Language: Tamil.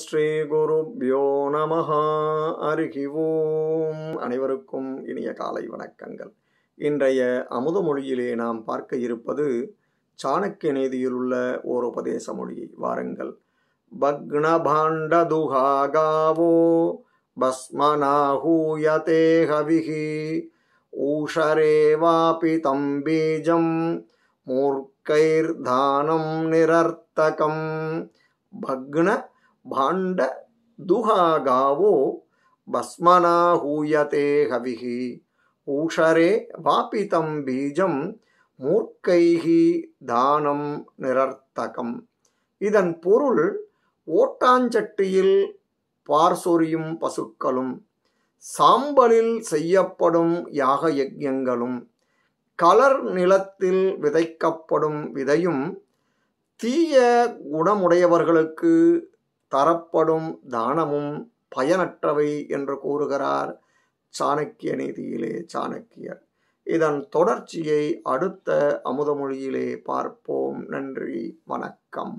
ஸ்ரீகுருப்யோ நம அருகிவோம் அனைவருக்கும் இனிய காலை வணக்கங்கள் இன்றைய அமுதமொழியிலே நாம் பார்க்க இருப்பது சாணக்கிய நீதியில் உள்ள ஓர் உபதேச மொழியை வாருங்கள் பக்னபாண்டதுகாகாவோ பஸ்மனாகூயதே ஹவிஹி ஊஷரேவாபி தம்பீஜம் மூர்க்கைர்தானம் நிரர்த்தகம் பக்ன பாண்ட பஸ்மனாஹூயதே ஹவிஹி ஊஷரே வாபிதம் பீஜம் மூர்க்கைஹி தானம் நிரர்த்தகம் இதன் பொருள் ஓட்டாஞ்சட்டியில் பார்சொரியும் பசுக்களும் சாம்பலில் செய்யப்படும் யாக யஜங்களும் கலர் நிலத்தில் விதைக்கப்படும் விதையும் தீய குணமுடையவர்களுக்கு தரப்படும் தானமும் பயனற்றவை என்று கூறுகிறார் சாணக்கிய நீதியிலே சாணக்கியர் இதன் தொடர்ச்சியை அடுத்த அமுதமொழியிலே பார்ப்போம் நன்றி வணக்கம்